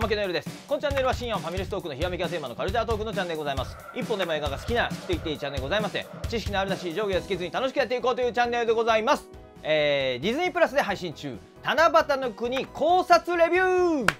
おまけの夜ですこのチャンネルは深夜ファミレストークのひらめきがテーマのカルチャートークのチャンネルでございます一本でも映画が好きな好きと言っていいチャンネルございません知識のあるなし上下がつけずに楽しくやっていこうというチャンネルでございますえー、ディズニープラスで配信中七夕の国考察レビュー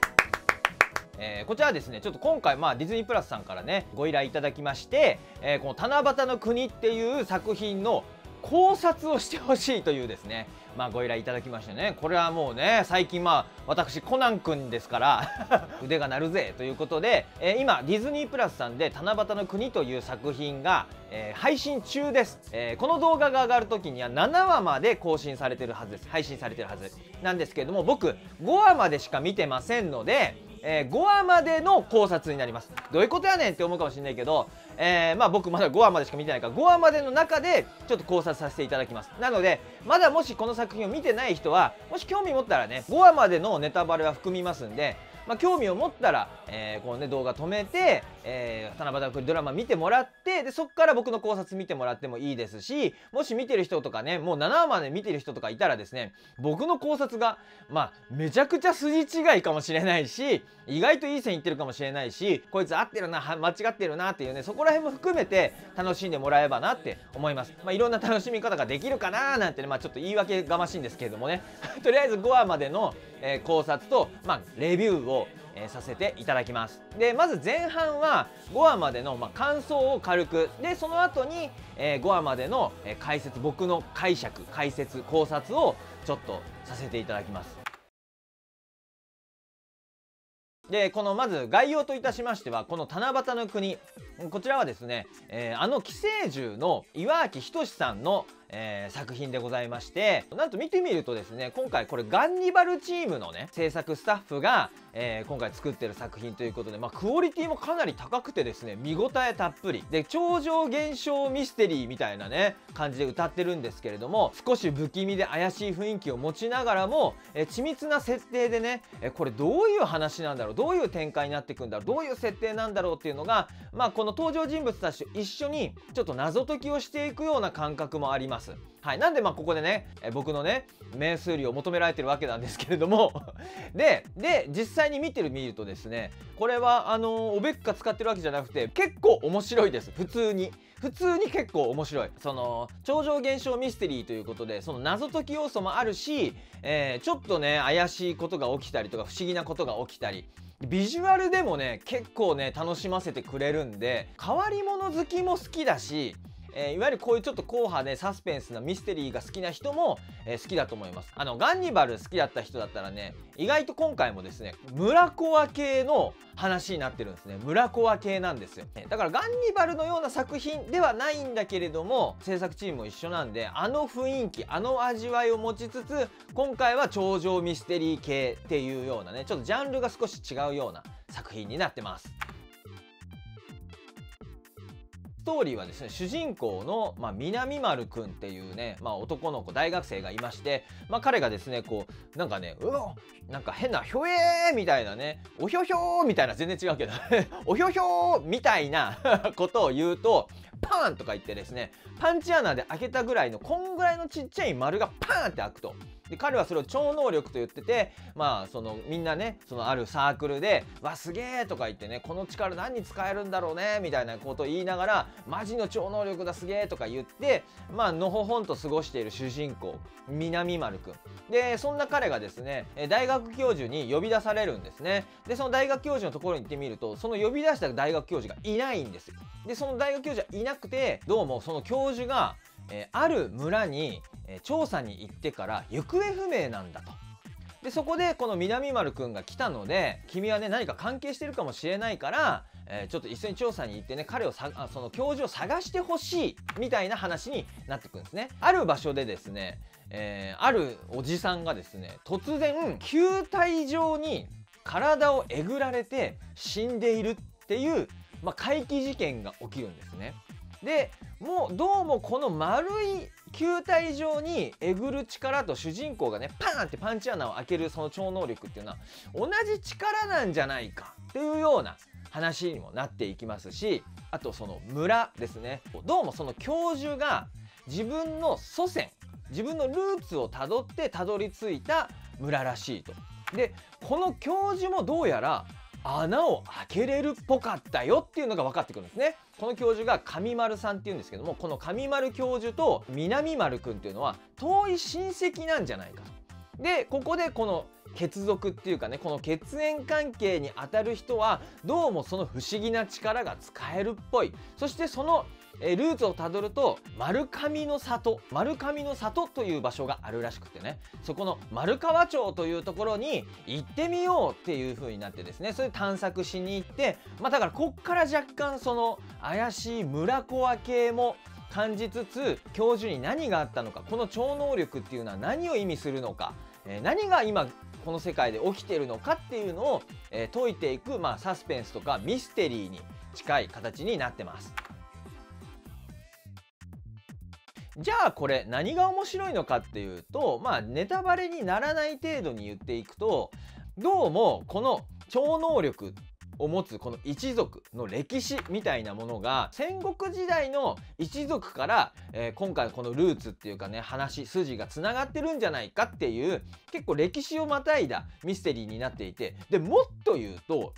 えー、こちらはですねちょっと今回、まあ、ディズニープラスさんからねご依頼いただきまして、えー、この「七夕の国」っていう作品の考察をしてほしいというですねまあ、ご依頼いただきましてねこれはもうね最近まあ私コナン君ですから 腕が鳴るぜということで、えー、今ディズニープラスさんで「七夕の国」という作品が、えー、配信中です、えー、この動画が上がる時には7話まで更新されてるはずです配信されてるはずなんですけれども僕5話までしか見てませんのでえー、5話までの考察になりますどういうことやねんって思うかもしれないけど、えー、まあ、僕まだ5話までしか見てないから5話までの中でちょっと考察させていただきますなのでまだもしこの作品を見てない人はもし興味持ったらね5話までのネタバレは含みますんでまあ、興味を持ったら、えーこのね、動画止めてえー、七夕くんドラマ見てもらってでそこから僕の考察見てもらってもいいですしもし見てる人とかねもう7話まで見てる人とかいたらですね僕の考察がまあめちゃくちゃ筋違いかもしれないし意外といい線いってるかもしれないしこいつ合ってるな間違ってるなっていうねそこら辺も含めて楽しんでもらえばなって思います、まあ、いろんな楽しみ方ができるかななんてね、まあ、ちょっと言い訳がましいんですけれどもね とりあえず5話までの、えー、考察と、まあ、レビューをえー、させていただきますでまず前半は5話までの、まあ、感想を軽くでその後に、えー、5話までの、えー、解説僕の解釈解説考察をちょっとさせていただきますでこのまず概要といたしましてはこの七夕の国こちらはですね、えー、あの寄生獣の岩明仁さんのえー、作品でございましてなんと見てみるとですね今回これガンニバルチームのね制作スタッフが、えー、今回作ってる作品ということで、まあ、クオリティもかなり高くてですね見応えたっぷりで超常現象ミステリーみたいなね感じで歌ってるんですけれども少し不気味で怪しい雰囲気を持ちながらも、えー、緻密な設定でね、えこれどういう話なんだろうどういう展開になっていくんだろうどういう設定なんだろうっていうのが、まあ、この登場人物たちと一緒にちょっと謎解きをしていくような感覚もありますます。はい。なんで、まあ、ここでね、え僕のね、名数理を求められてるわけなんですけれども で、で、実際に見てる見るとですね、これは、あのおべっか使ってるわけじゃなくて、結構面白いです。普通に。普通に結構面白い。その、超常現象ミステリーということで、その謎解き要素もあるし、えー、ちょっとね、怪しいことが起きたりとか、不思議なことが起きたり、ビジュアルでもね結構ね楽しませてくれるんで変わり者好きも好きだしえー、いわゆるこういうちょっと硬派でサスペンスなミステリーが好きな人も、えー、好きだと思いますあのガンニバル好きだった人だったらね意外と今回もですね村コア系の話になってるんですね村コア系なんですよ、ね、だからガンニバルのような作品ではないんだけれども制作チームも一緒なんであの雰囲気あの味わいを持ちつつ今回は頂上ミステリー系っていうようなねちょっとジャンルが少し違うような作品になってますストーリーはですね主人公の、まあ、南丸くんっていうね、まあ、男の子大学生がいまして、まあ、彼がですねこうなんかねうわなんか変なひょえーみたいなねおひょひょーみたいな全然違うけど おひょひょーみたいな ことを言うとパーンとか言ってですねパンチ穴で開けたぐらいのこんぐらいのちっちゃい丸がパーンって開くと。で彼はそれを超能力と言っててまあそのみんなねそのあるサークルで「わすげえ!」とか言ってね「この力何に使えるんだろうね」みたいなことを言いながら「マジの超能力だすげえ!」とか言ってまあのほほんと過ごしている主人公南丸くんでそんな彼がですね大学教授に呼び出されるんですねでその大学教授のところに行ってみるとその呼び出した大学教授がいないんですよでその大学教授はいなくてどうもその教授がえー、ある村に、えー、調査に行ってから行方不明なんだと。でそこでこの南丸くんが来たので君はね何か関係してるかもしれないから、えー、ちょっと一緒に調査に行ってね彼をさその教授を探してほしいみたいな話になってくんですね。ある場所でですね、えあるおじさんがですね突然球体上に体をえぐられて死んでいるっていう、まあ、怪奇事件が起きるんですね。でもうどうもこの丸い球体上にえぐる力と主人公がねパーンってパンチ穴を開けるその超能力っていうのは同じ力なんじゃないかっていうような話にもなっていきますしあとその村ですねどうもその教授が自分の祖先自分のルーツをたどってたどり着いた村らしいと。でこの教授もどうやら穴を開けれるっぽかったよっていうのが分かってくるんですねこの教授が上丸さんっていうんですけどもこの上丸教授と南丸くんっていうのは遠い親戚なんじゃないかとでここでこの血族っていうかねこの血縁関係にあたる人はどうもその不思議な力が使えるっぽいそしてそのルーツをたどると丸神の里丸神の里という場所があるらしくてねそこの丸川町というところに行ってみようっていう風になってですねそれ探索しに行ってまあだからこっから若干その怪しい村子和系も感じつつ教授に何があったのかこの超能力っていうのは何を意味するのか、えー、何が今この世界で起きてるのかっていうのを、えー、解いていく、まあ、サスペンスとかミステリーに近い形になってます。じゃあこれ何が面白いのかっていうとまあネタバレにならない程度に言っていくとどうもこの超能力を持つこの一族の歴史みたいなものが戦国時代の一族から、えー、今回このルーツっていうかね話筋がつながってるんじゃないかっていう結構歴史をまたいだミステリーになっていてでもっと言うと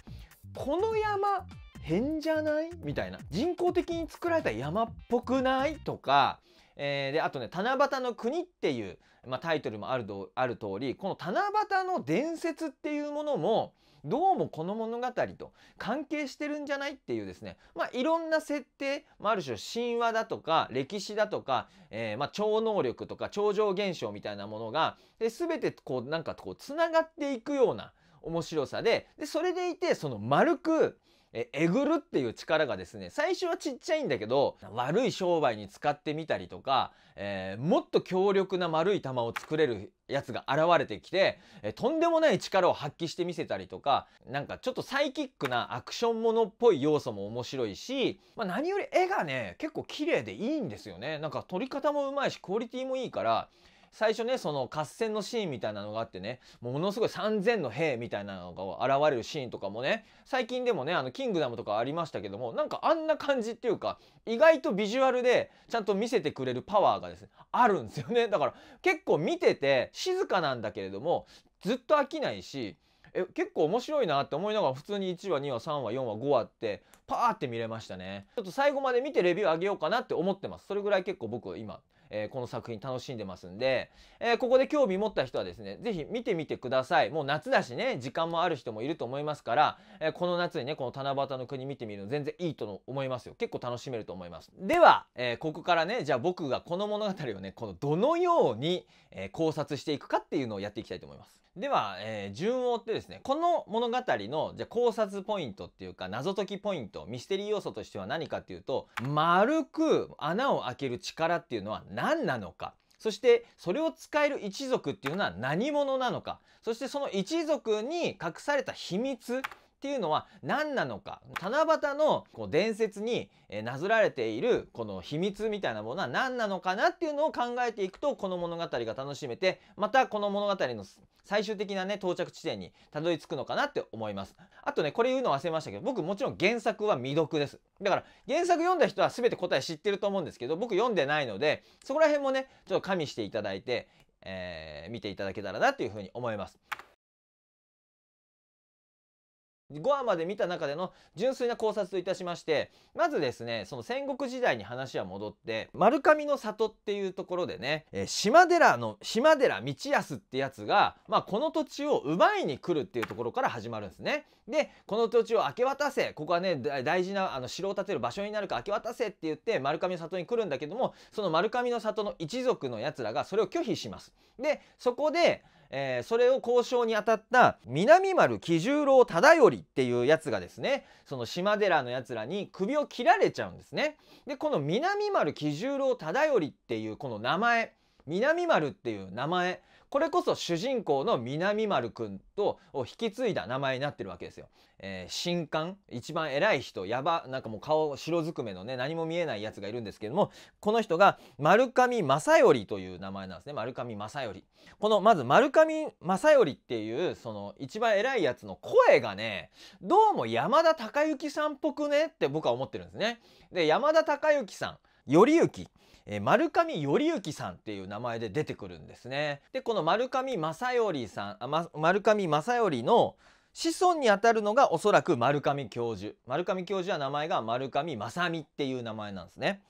この山変じゃないみたいな人工的に作られた山っぽくないとか、えー、であとね「七夕の国」っていう、まあ、タイトルもあるある通りこの七夕の伝説っていうものもどうもこの物語と関係してるんじゃないっていうですね、まあ、いろんな設定、まあ、ある種神話だとか歴史だとか、えー、まあ、超能力とか超常現象みたいなものがで全てこうなんかこう繋がっていくような面白さででそれでいてその丸くええぐるっていう力がですね最初はちっちゃいんだけど悪い商売に使ってみたりとか、えー、もっと強力な丸い玉を作れるやつが現れてきて、えとんでもない力を発揮してみせたりとかなんかちょっとサイキックなアクションものっぽい要素も面白いし、まあ、何より絵がね結構綺麗でいいんですよねなんか撮り方もうまいしクオリティもいいから最初ねその合戦のシーンみたいなのがあってねものすごい3,000の兵みたいなのが現れるシーンとかもね最近でもねあのキングダムとかありましたけどもなんかあんな感じっていうか意外とビジュアルでちゃんと見せてくれるパワーがですねあるんですよねだから結構見てて静かなんだけれどもずっと飽きないしえ結構面白いなって思いながら普通に1話2話3話4話5話ってパーって見れましたねちょっと最後まで見てレビューあげようかなって思ってますそれぐらい結構僕今えー、この作品楽しんでますんで、えー、ここで興味持った人はですね、ぜひ見てみてください。もう夏だしね、時間もある人もいると思いますから、えー、この夏にね、この七夕の国見てみるの全然いいと思いますよ。結構楽しめると思います。では、えここからね、じゃあ僕がこの物語をね、このどのように、え考察していくかっていうのをやっていきたいと思います。では、えー、順を追ってですねこの物語のじゃ考察ポイントっていうか謎解きポイントミステリー要素としては何かっていうと丸く穴を開ける力っていうのは何なのかそしてそれを使える一族っていうのは何者なのかそしてその一族に隠された秘密っていうのは何なのか七夕のこう伝説にえなぞられているこの秘密みたいなものは何なのかなっていうのを考えていくとこの物語が楽しめてまたこの物語の最終的なね到着地点にたどり着くのかなって思いますあとねこれ言うの忘れましたけど僕もちろん原作は未読ですだから原作読んだ人は全て答え知ってると思うんですけど僕読んでないのでそこら辺もねちょっと加味していただいて、えー、見ていただけたらなというふうに思います5話まで見た中での純粋な考察といたしましてまずですねその戦国時代に話は戻って丸神の里っていうところでね、えー、島寺の島寺道康ってやつが、まあ、この土地を奪いに来るっていうところから始まるんですね。でこの土地を明け渡せここはね大事なあの城を建てる場所になるか明け渡せって言って丸神の里に来るんだけどもその丸神の里の一族のやつらがそれを拒否します。でそこでえー、それを交渉に当たった南丸喜十郎忠頼っていうやつがですねその島寺のやつらに首を切られちゃうんですね。でこの南丸喜十郎忠頼っていうこの名前南丸っていう名前これこそ主人公の南丸くんとを引き継いだ名前になってるわけですよ。えー、新刊一番偉い人やばなんかもう顔白ずくめのね何も見えないやつがいるんですけどもこの人が丸上正頼という名前なんですね丸上正頼。このまず丸上正頼っていうその一番偉いやつの声がねどうも山田孝之さんっぽくねって僕は思ってるんですね。で山田孝之さん頼之えー、丸上頼之さんっていう名前で出てくるんですね。でこの丸上正頼さんあ、ま、丸上正頼の子孫にあたるのがおそらく丸上教授丸上教授は名前が丸上正美っていう名前なんですね。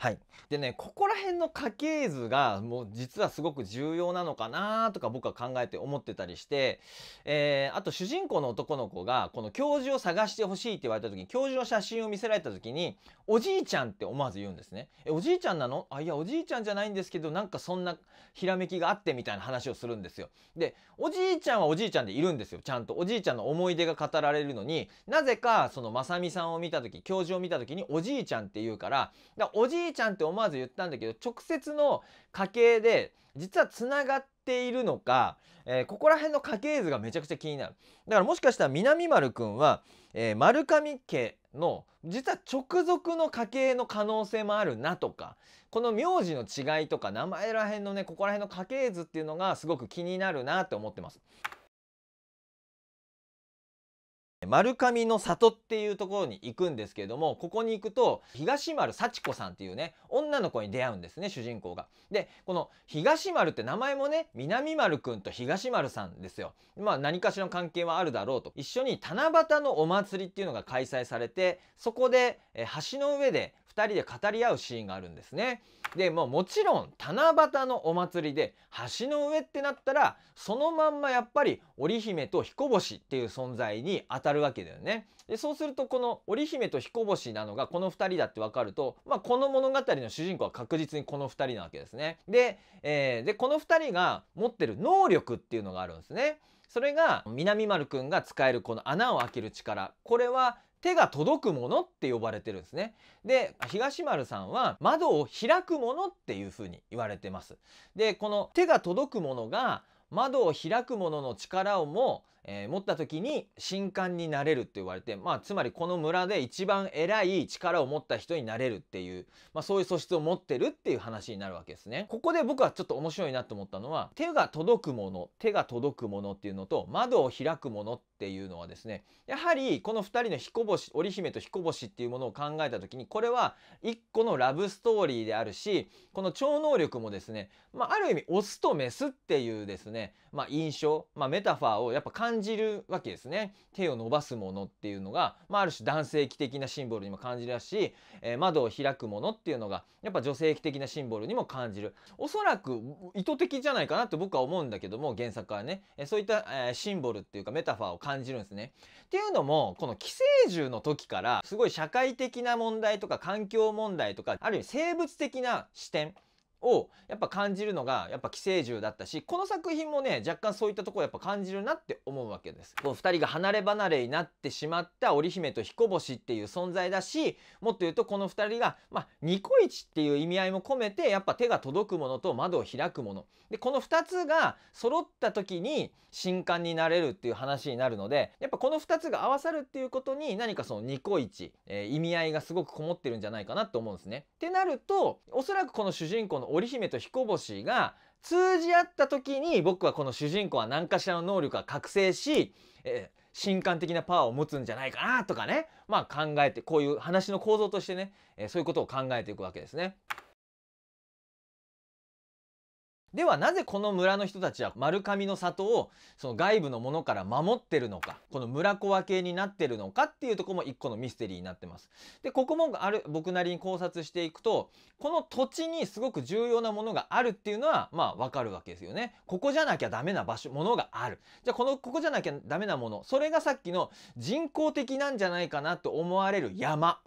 はい、でねここら辺の家系図がもう実はすごく重要なのかなとか僕は考えて思ってたりして、えー、あと主人公の男の子がこの教授を探してほしいって言われた時に教授の写真を見せられた時に「おじいちゃん」って思わず言うんですね。えおじいちゃんなのあいやおじいちゃんじゃないんですけどなんかそんなひらめきがあってみたいな話をするんですよ。でおじいちゃんはおじいちゃんでいるんですよちゃんと。おじいちゃんの思い出が語られるのになぜかそのまさみさんを見た時教授を見た時におじいちゃんって言うからだからおじい兄ちゃんって思わず言ったんだけど直接の家系で実はつながっているのか、えー、ここら辺の家系図がめちゃくちゃ気になるだからもしかしたら南丸くんは、えー、丸上家の実は直属の家系の可能性もあるなとかこの名字の違いとか名前ら辺のねここら辺の家系図っていうのがすごく気になるなって思ってます。丸神の里っていうところに行くんですけれどもここに行くと東丸幸子さんっていうね女の子に出会うんですね主人公が。でこの東丸って名前もね南丸くんと東丸さんですよ。まあ何かしらの関係はあるだろうと一緒に七夕のお祭りっていうのが開催されてそこで橋の上で2人で語り合うシーンがあるんですね。でももちろん七夕のお祭りで橋の上ってなったらそのまんまやっぱり織姫と彦星っていう存在に当たるわけだよね。でそうするとこの織姫と彦星なのがこの2人だって分かると、まあ、この物語の主人公は確実にこの2人なわけですね。で,、えー、でこの2人が持ってる能力っていうのがあるんですね。それが南丸くんが使えるこの穴を開ける力これは手が届くものって呼ばれてるんですね。で東丸さんは窓を開くものっていうふうに言われてます。でこの手が届くものが窓を開くものの力をもえー、持った時に神官になれるって言われて、まあ、つまりこの村で一番偉い力を持った人になれるっていう、まあ、そういう素質を持ってるっていう話になるわけですね。ここで僕はちょっと面白いなと思ったのは、手が届くもの、手が届くものっていうのと、窓を開くものっていうのはですね、やはりこの2人の彦星、織姫と彦星っていうものを考えた時に、これは1個のラブストーリーであるし、この超能力もですね、まあ、ある意味オスとメスっていうですね、まあ、印象、まあ、メタファーをやっぱ感じ感じるわけですね。手を伸ばすものっていうのが、まあ、ある種男性器的なシンボルにも感じるし、えー、窓を開くものっていうのがやっぱ女性器的なシンボルにも感じるおそらく意図的じゃないかなって僕は思うんだけども原作はね、えー、そういった、えー、シンボルっていうかメタファーを感じるんですね。っていうのもこの寄生獣の時からすごい社会的な問題とか環境問題とかある意味生物的な視点をやっぱ感じるのがやっぱ寄生獣だったしこの作品もね若干そういったところやっぱ感じるなって思うわけですこの2人が離れ離れになってしまった織姫と彦星っていう存在だしもっと言うとこの2人がまあニコイチっていう意味合いも込めてやっぱ手が届くものと窓を開くものでこの2つが揃った時に新刊になれるっていう話になるのでやっぱこの2つが合わさるっていうことに何かそのニコイチ、えー、意味合いがすごくこもってるんじゃないかなと思うんですね。ってなるとおそらくこの主人公の織姫と彦星が通じ合った時に僕はこの主人公は何かしらの能力が覚醒し、えー、新感的なパワーを持つんじゃないかなとかねまあ考えてこういう話の構造としてね、えー、そういうことを考えていくわけですね。ではなぜこの村の人たちは丸紙の里をその外部のものから守ってるのかこの村小分けになってるのかっていうとこも一個のミステリーになってます。でここもある僕なりに考察していくとこの土地にすごく重要なものがあるっていうのはまあわかるわけですよね。ここじゃなきゃダメな場所ものがある。じゃあこのここじゃなきゃダメなものそれがさっきの人工的なんじゃないかなと思われる山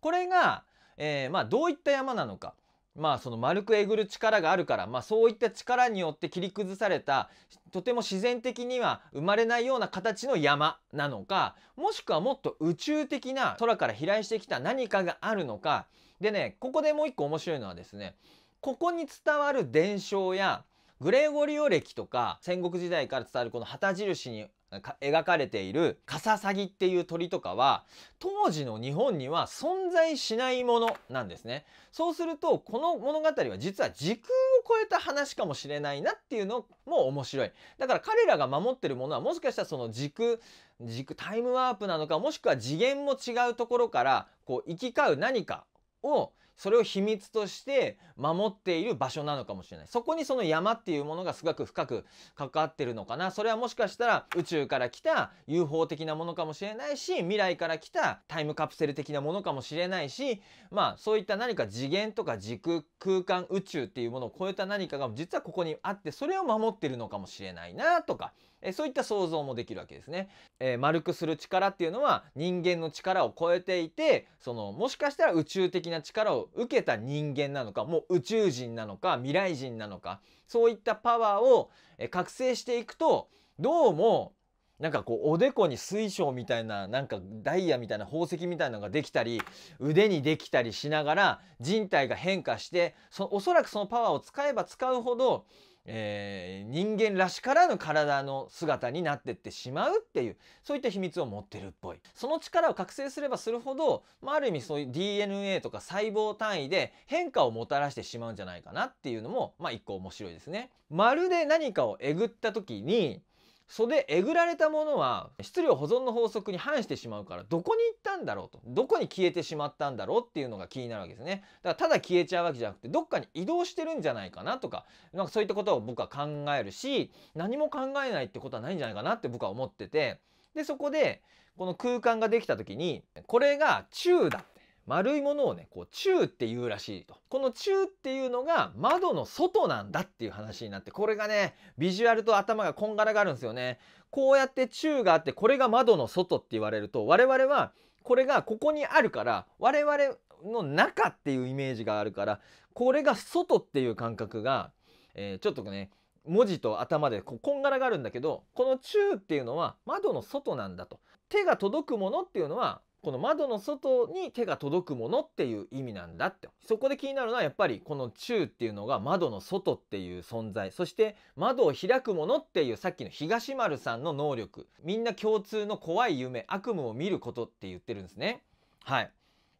これが、えー、まあどういった山なのか。まあその丸くえぐる力があるから、まあ、そういった力によって切り崩されたとても自然的には生まれないような形の山なのかもしくはもっと宇宙的な空から飛来してきた何かがあるのかでねここでもう一個面白いのはですねここに伝わる伝承やグレゴリオ歴とか戦国時代から伝わるこの旗印にか描かれているカササギっていう鳥とかは当時の日本には存在しないものなんですねそうするとこの物語は実は時空を超えた話かもしれないなっていうのも面白いだから彼らが守ってるものはもしかしたらその時空時空タイムワープなのかもしくは次元も違うところからこう行き交う何かをそれを秘密として守っている場所なのかもしれないそこにその山っていうものがすごく深く関わってるのかなそれはもしかしたら宇宙から来た UFO 的なものかもしれないし未来から来たタイムカプセル的なものかもしれないしまあそういった何か次元とか時空空間宇宙っていうものを超えた何かが実はここにあってそれを守ってるのかもしれないなとかえそういった想像もできるわけですね、えー、丸くする力っていうのは人間の力を超えていてそのもしかしたら宇宙的な力を受けた人間なのかもう宇宙人なのか未来人なのかそういったパワーを覚醒していくとどうもなんかこうおでこに水晶みたいななんかダイヤみたいな宝石みたいなのができたり腕にできたりしながら人体が変化してそおそらくそのパワーを使えば使うほどえー、人間らしからぬ体の姿になってってしまうっていうそういった秘密を持ってるっぽいその力を覚醒すればするほど、まあ、ある意味そういう DNA とか細胞単位で変化をもたらしてしまうんじゃないかなっていうのもまあ一個面白いですね。まるで何かをえぐった時に袖えぐられたものは質量保存の法則に反してしまうからどこに行ったんだろうとどこに消えてしまったんだろうっていうのが気になるわけですねだからただ消えちゃうわけじゃなくてどっかに移動してるんじゃないかなとかなんかそういったことを僕は考えるし何も考えないってことはないんじゃないかなって僕は思っててでそこでこの空間ができた時にこれが中だ丸いものをねこう中っていうらしいとこの中っていうのが窓の外なんだっていう話になってこれがねビジュアルと頭がこんがらがるんですよねこうやって中があってこれが窓の外って言われると我々はこれがここにあるから我々の中っていうイメージがあるからこれが外っていう感覚が、えー、ちょっとね文字と頭でこんがらがるんだけどこの中っていうのは窓の外なんだと手が届くものっていうのはこの窓の外に手が届くものっていう意味なんだってそこで気になるのはやっぱりこの中っていうのが窓の外っていう存在そして窓を開くものっていうさっきの東丸さんの能力みんな共通の怖い夢悪夢を見ることって言ってるんですねはい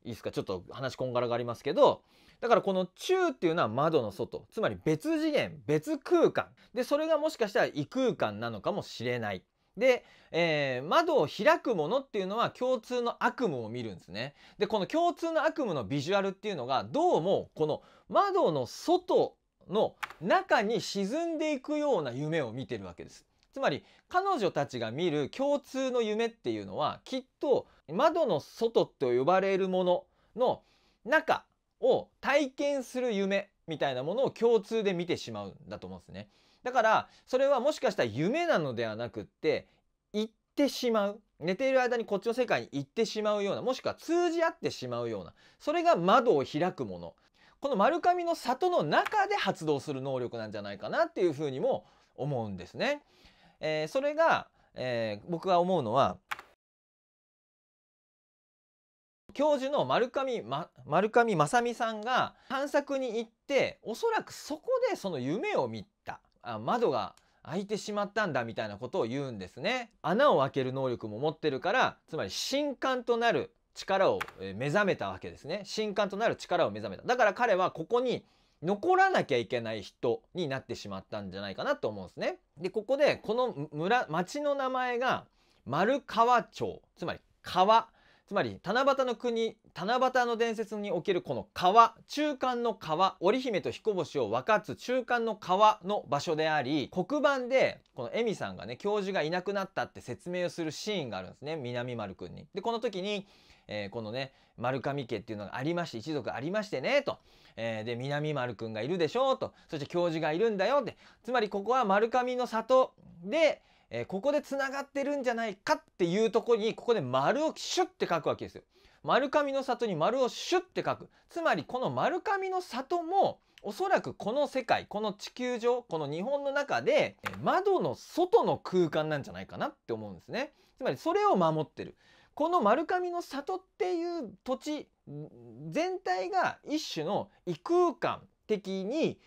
いいですかちょっと話こんがらがりますけどだからこの中っていうのは窓の外つまり別次元別空間でそれがもしかしたら異空間なのかもしれないで、えー、窓を開くものっていうのは共通の悪夢を見るんですね。で、この共通の悪夢のビジュアルっていうのが、どうもこの窓の外の中に沈んでいくような夢を見てるわけです。つまり彼女たちが見る共通の夢っていうのはきっと窓の外と呼ばれるものの中を体験する夢みたいなものを共通で見てしまうんだと思うんですね。だからそれはもしかしたら夢なのではなくって行ってしまう寝ている間にこっちの世界に行ってしまうようなもしくは通じ合ってしまうようなそれが窓を開くものこの丸神の里の中で発動する能力なんじゃないかなっていうふうにも思うんですね。えー、それが、えー、僕が思うのは教授の丸上、ま、丸上正美さんが探索に行っておそらくそこでその夢を見たあ窓が開いてしまったんだみたいなことを言うんですね。穴を開ける能力も持ってるから、つまり新刊となる力を目覚めたわけですね。新刊となる力を目覚めた。だから彼はここに残らなきゃいけない人になってしまったんじゃないかなと思うんですね。で、ここでこの村、町の名前が丸川町、つまり川、つまり七夕の国七夕の伝説におけるこの川中間の川織姫と彦星を分かつ中間の川の場所であり黒板でこのエミさんがね教授がいなくなったって説明をするシーンがあるんですね南丸くんに。でこの時に、えー、このね丸上家っていうのがありまして一族ありましてねと、えー、で南丸くんがいるでしょうとそして教授がいるんだよってつまりここは丸上の里でえー、ここでつながってるんじゃないかっていうとこにここで丸をシュッて書くわけですよ。丸紙の里に丸をシュッて書くつまりこの丸紙の里もおそらくこの世界この地球上この日本の中で窓の外の空間なんじゃないかなって思うんですね。つまりそれを守ってる。この丸上の里っていう土地全体が一種の異空間的に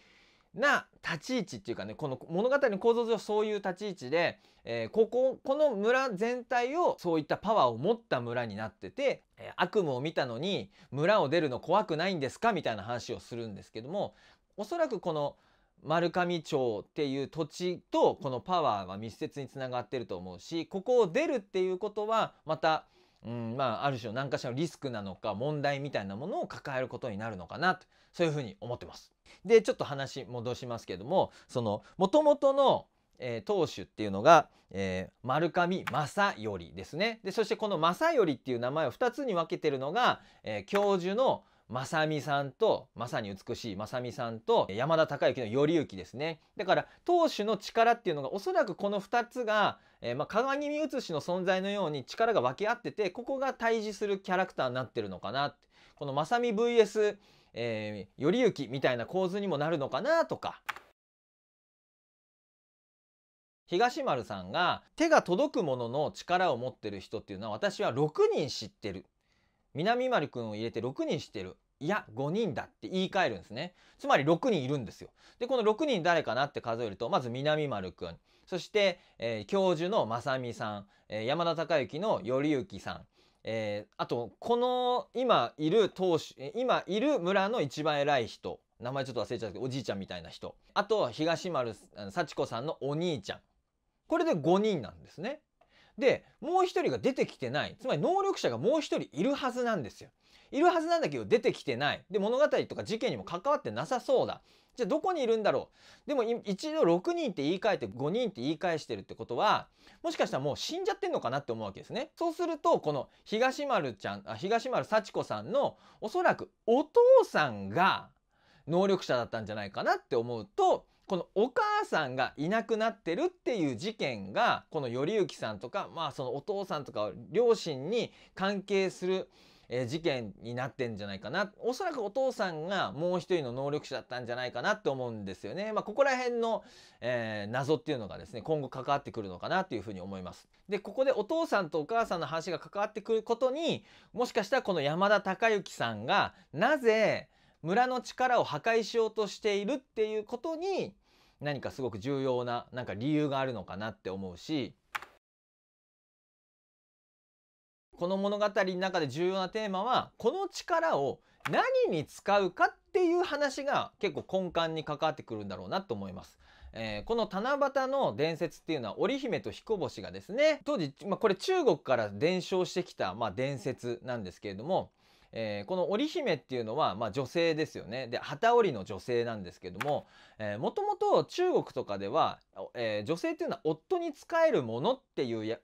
な立ち位置っていうかねこの物語の構造上そういう立ち位置で、えー、こここの村全体をそういったパワーを持った村になってて、えー、悪夢を見たのに村を出るの怖くないんですかみたいな話をするんですけどもおそらくこの丸上町っていう土地とこのパワーは密接につながってると思うしここを出るっていうことはまた、うんまあ、ある種の何かしらのリスクなのか問題みたいなものを抱えることになるのかなとそういうふうに思ってます。でちょっと話戻しますけどもその元々のえー、当主っていうのが、えー、丸上正頼ですねでそしてこの正頼っていう名前を2つに分けてるのが、えー、教授の正美さんとまさに美しい正美さんと山田孝之の頼之ですねだから当主の力っていうのがおそらくこの2つが、えー、まあ、鏡見写しの存在のように力が分け合っててここが対峙するキャラクターになってるのかなこの正美 VS えー、頼行みたいな構図にもなるのかなとか。東丸さんが手が届くものの力を持ってる人っていうのは私は6人知ってる。南丸くんを入れて6人知ってる。いや、5人だって言い換えるんですね。つまり6人いるんですよ。で、この6人誰かなって数えると、まず南丸くん、そして、えー、教授の正美さん、えー、山田孝之の頼之さん、えー、あとこの今いる当主今いる村の一番偉い人名前ちょっと忘れちゃったけどおじいちゃんみたいな人あと東丸幸子さんのお兄ちゃんこれで5人なんですね。でもう1人が出てきてないつまり能力者がもう1人いるはずなんですよ。いるはずなんだけど出てきてない。で、物語とか事件にも関わってなさそうだ。じゃあどこにいるんだろう。でも一度6人って言い換えて5人って言い返してるってことは、もしかしたらもう死んじゃってんのかなって思うわけですね。そうすると、この東丸ちゃん、あ東丸幸子さんのおそらくお父さんが能力者だったんじゃないかなって思うと、このお母さんがいなくなってるっていう事件がこの頼之さんとかまあそのお父さんとか両親に関係するえー、事件になってんじゃないかな。おそらくお父さんがもう一人の能力者だったんじゃないかなって思うんですよね。まあ、ここら辺の、えー、謎っていうのがですね、今後関わってくるのかなというふうに思います。で、ここでお父さんとお母さんの話が関わってくることに、もしかしたらこの山田孝之さんが、なぜ村の力を破壊しようとしているっていうことに、何かすごく重要な、なんか理由があるのかなって思うし、この物語の中で重要なテーマはこの力を何に使うかっていう話が結構根幹に関わってくるんだろうなと思います。えー、この七夕の伝説っていうのは織姫と彦星がですね当時、まあ、これ中国から伝承してきた、まあ、伝説なんですけれども、えー、この織姫っていうのは、まあ、女性ですよねで旗織の女性なんですけどももともと中国とかでは、えー、女性っていうのは夫に仕えるものっていう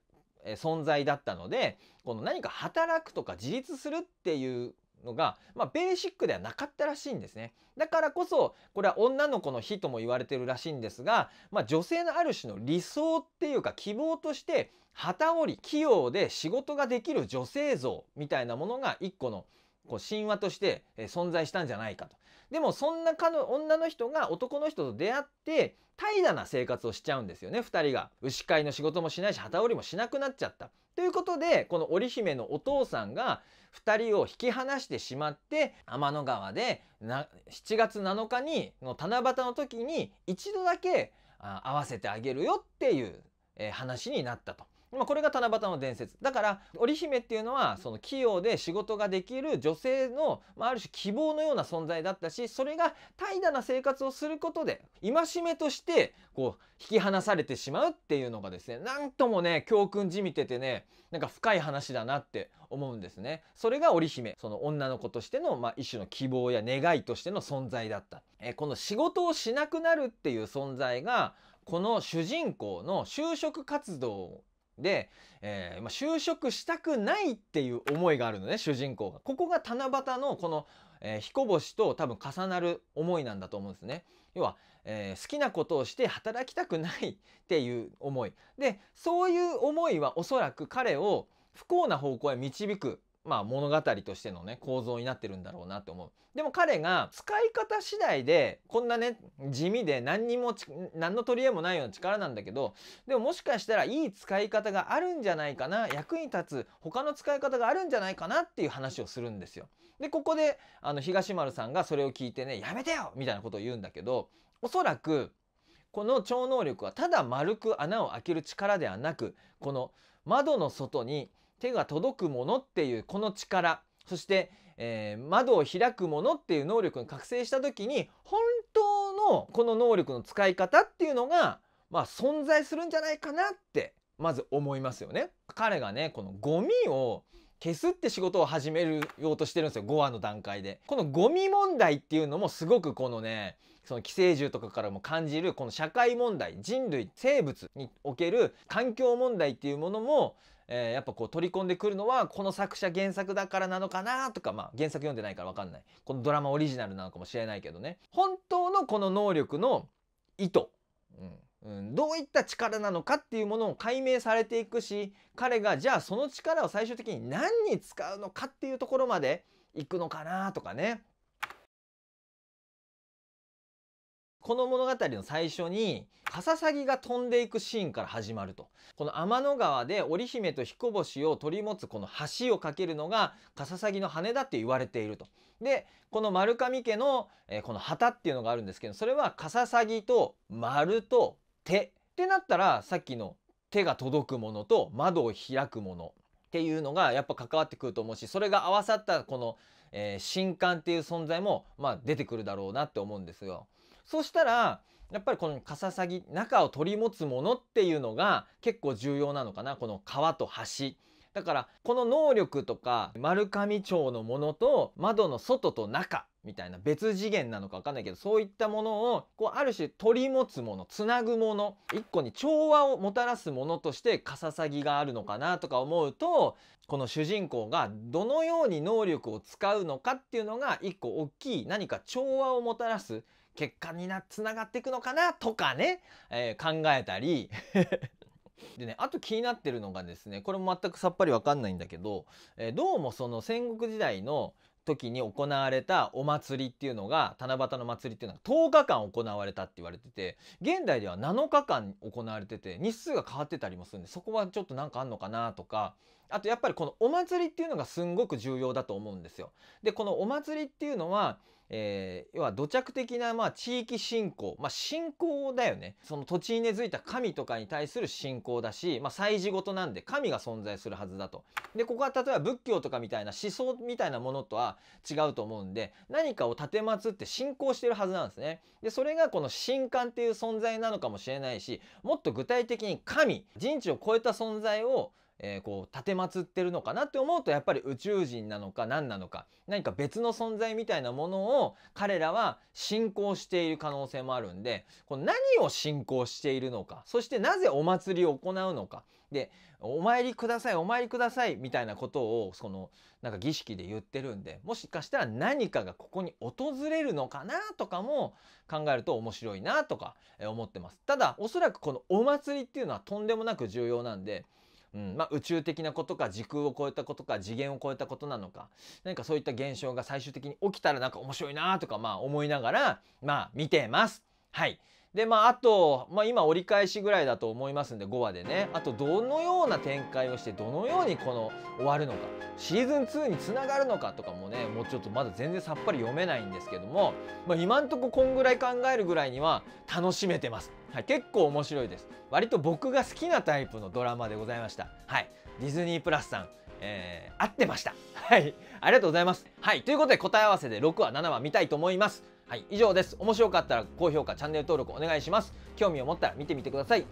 存在だったのでこの何か働くとか自立するっていうのが、まあ、ベーシックではなかったらしいんですね。だからこそ、これは女の子の日とも言われてるらしいんですが、まあ、女性のある種の理想っていうか希望として、旗織り、器用で仕事ができる女性像みたいなものが一個のこう神話として存在したんじゃないかと。でもそんなかの女の人が男の人と出会って怠惰な生活をしちゃうんですよね2人が牛飼いの仕事もしないし旗織りもしなくなっちゃったということでこの織姫のお父さんが2人を引き離してしまって天の川で7月7日にの七夕の時に一度だけ会わせてあげるよっていう、えー、話になったと。まあ、これが七夕の伝説だから織姫っていうのはその器用で仕事ができる女性の、まあ、ある種希望のような存在だったしそれが怠惰な生活をすることで戒めとしてこう引き離されてしまうっていうのがですねなんともね教訓じみててねなんか深い話だなって思うんですね。それが織姫その女の子としての、まあ、一種の希望や願いとしての存在だった。えこの仕事をしなくなるっていう存在がこの主人公の就職活動で、えー、まあ、就職したくないっていう思いがあるのね、主人公が。ここが七夕のこの、えー、彦星と多分重なる思いなんだと思うんですね。要は、えー、好きなことをして働きたくないっていう思い。で、そういう思いはおそらく彼を不幸な方向へ導くまあ物語としてのね構造になってるんだろうなって思う。でも彼が使い方次第でこんなね地味で何にも何の取り柄もないような力なんだけどでももしかしたらいい使い方があるんじゃないかな役に立つ他の使い方があるんじゃないかなっていう話をするんですよ。でここであの東丸さんがそれを聞いてねやめてよみたいなことを言うんだけどおそらくこの超能力はただ丸く穴を開ける力ではなくこの窓の外に手が届くものっていうこの力そして、えー、窓を開くものっていう能力に覚醒した時に本当のこの能力の使い方っていうのが、まあ、存在するんじゃないかなってまず思いますよね。彼がねこのゴミを消すって仕事を始めるようとしてるんですよ5話の段階で。このゴミ問題っていうのもすごくこのねその寄生獣とかからも感じるこの社会問題人類生物における環境問題っていうものもえー、やっぱこう取り込んでくるのはこの作者原作だからなのかなとか、まあ、原作読んでないから分かんないこのドラマオリジナルなのかもしれないけどね本当のこの能力の意図、うんうん、どういった力なのかっていうものを解明されていくし彼がじゃあその力を最終的に何に使うのかっていうところまでいくのかなとかねこの物語の最初に、カササギが飛んでいくシーンから始まると。この天の川で織姫と彦星を取り持つこの橋を架けるのが、カササギの羽だって言われていると。で、この丸上家の、えー、この旗っていうのがあるんですけど、それはカササギと丸と手。ってなったら、さっきの手が届くものと窓を開くものっていうのがやっぱ関わってくると思うしそれが合わさったこの、えー、新刊っていう存在も、まあ、出てくるだろうなって思うんですよ。そしたらやっぱりこのカササギ中を取り持つものっていうのが結構重要なのかなこの川と橋。だからこの能力とか丸神町のものと窓の外と中みたいな別次元なのか分かんないけどそういったものをこうある種取り持つものつなぐもの一個に調和をもたらすものとしてカササギがあるのかなとか思うとこの主人公がどのように能力を使うのかっていうのが一個大きい何か調和をもたらす結果になつながっていくのかなとかね、えー、考えたり でねあと気になってるのがですねこれも全くさっぱりわかんないんだけど、えー、どうもその戦国時代の時に行われたお祭りっていうのが七夕の祭りっていうのは10日間行われたって言われてて現代では7日間行われてて日数が変わってたりもするんでそこはちょっと何かあんのかなとかあとやっぱりこのお祭りっていうのがすんごく重要だと思うんですよ。でこのお祭りっていうのはえー、要は土着的なまあ地域信仰、まあ、信仰だよねその土地に根付いた神とかに対する信仰だし、まあ、祭事事なんで神が存在するはずだと。でここは例えば仏教とかみたいな思想みたいなものとは違うと思うんで何かを奉って信仰してるはずなんですね。でそれがこの神官っていう存在なのかもしれないしもっと具体的に神人知を超えた存在をえー、こう、立てってるのかなって思うと、やっぱり宇宙人なのか何なのか、何か別の存在みたいなものを彼らは信仰している可能性もあるんで、この何を信仰しているのか、そしてなぜお祭りを行うのか、で、お参りください、お参りください、みたいなことを、その、なんか儀式で言ってるんで、もしかしたら何かがここに訪れるのかなとかも考えると面白いなとか思ってます。ただ、おそらくこのお祭りっていうのはとんでもなく重要なんで、うんまあ、宇宙的なことか時空を超えたことか次元を超えたことなのか何かそういった現象が最終的に起きたらなんか面白いなとかまあ思いながらまあ見てます。はい。でまああと、まあ、今折り返しぐらいだと思いますんで5話でねあとどのような展開をしてどのようにこの終わるのかシーズン2につながるのかとかもねもうちょっとまだ全然さっぱり読めないんですけども、まあ、今んとここんぐらい考えるぐらいには楽しめてます。はい、結構面白いです。割と僕が好きなタイプのドラマでございました。はい、ディズニープラスさんえー、合ってました。はい。ありがとうございます。はい。ということで答え合わせで6話、7話見たいと思います。はい、以上です。面白かったら高評価、チャンネル登録お願いします。興味を持ったら見てみてください。